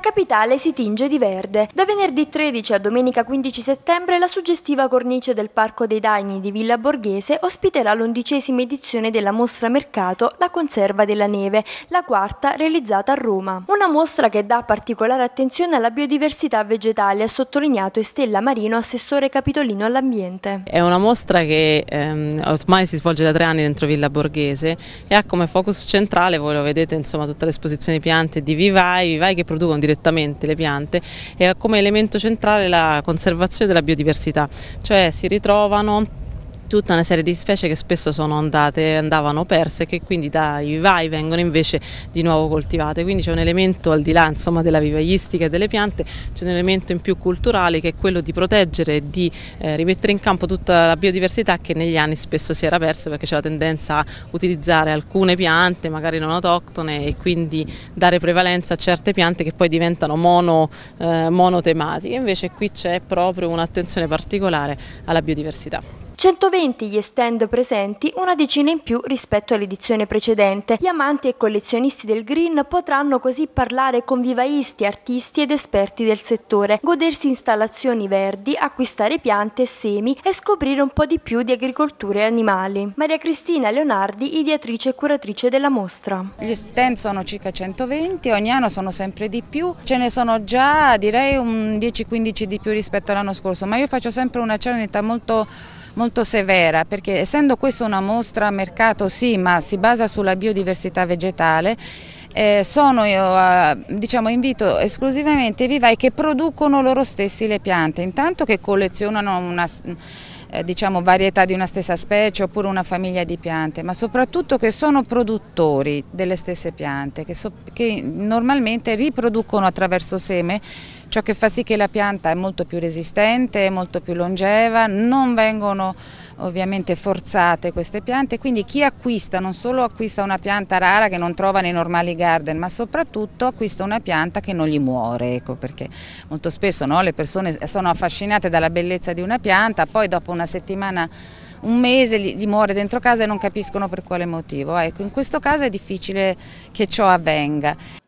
la capitale si tinge di verde. Da venerdì 13 a domenica 15 settembre la suggestiva cornice del Parco dei Daini di Villa Borghese ospiterà l'undicesima edizione della mostra mercato La conserva della neve, la quarta realizzata a Roma. Una mostra che dà particolare attenzione alla biodiversità vegetale, ha sottolineato Estella Marino, assessore capitolino all'ambiente. È una mostra che ehm, ormai si svolge da tre anni dentro Villa Borghese e ha come focus centrale, voi lo vedete, insomma, tutta l'esposizione di piante di vivai, vivai che producono di direttamente le piante e ha come elemento centrale la conservazione della biodiversità, cioè si ritrovano tutta una serie di specie che spesso sono andate, andavano perse e che quindi dai vivai vengono invece di nuovo coltivate. Quindi c'è un elemento al di là insomma, della vivaiistica e delle piante, c'è un elemento in più culturale che è quello di proteggere e di eh, rimettere in campo tutta la biodiversità che negli anni spesso si era persa perché c'è la tendenza a utilizzare alcune piante magari non autoctone e quindi dare prevalenza a certe piante che poi diventano mono, eh, monotematiche. Invece qui c'è proprio un'attenzione particolare alla biodiversità. 120 gli stand presenti, una decina in più rispetto all'edizione precedente. Gli amanti e collezionisti del green potranno così parlare con vivaisti, artisti ed esperti del settore, godersi installazioni verdi, acquistare piante e semi e scoprire un po' di più di agricoltura e animali. Maria Cristina Leonardi, ideatrice e curatrice della mostra. Gli stand sono circa 120, ogni anno sono sempre di più, ce ne sono già direi un 10-15 di più rispetto all'anno scorso, ma io faccio sempre una cernita molto molto severa perché essendo questa una mostra a mercato sì ma si basa sulla biodiversità vegetale eh, sono io, eh, diciamo, invito esclusivamente vivai che producono loro stessi le piante, intanto che collezionano una eh, diciamo, varietà di una stessa specie oppure una famiglia di piante, ma soprattutto che sono produttori delle stesse piante, che, so, che normalmente riproducono attraverso seme ciò che fa sì che la pianta è molto più resistente, molto più longeva, non vengono ovviamente forzate queste piante, quindi chi acquista non solo acquista una pianta rara che non trova nei normali garden, ma soprattutto acquista una pianta che non gli muore, ecco, perché molto spesso no, le persone sono affascinate dalla bellezza di una pianta, poi dopo una settimana un mese gli, muore dentro casa e non capiscono per quale motivo. Ecco, in questo caso è difficile che ciò avvenga.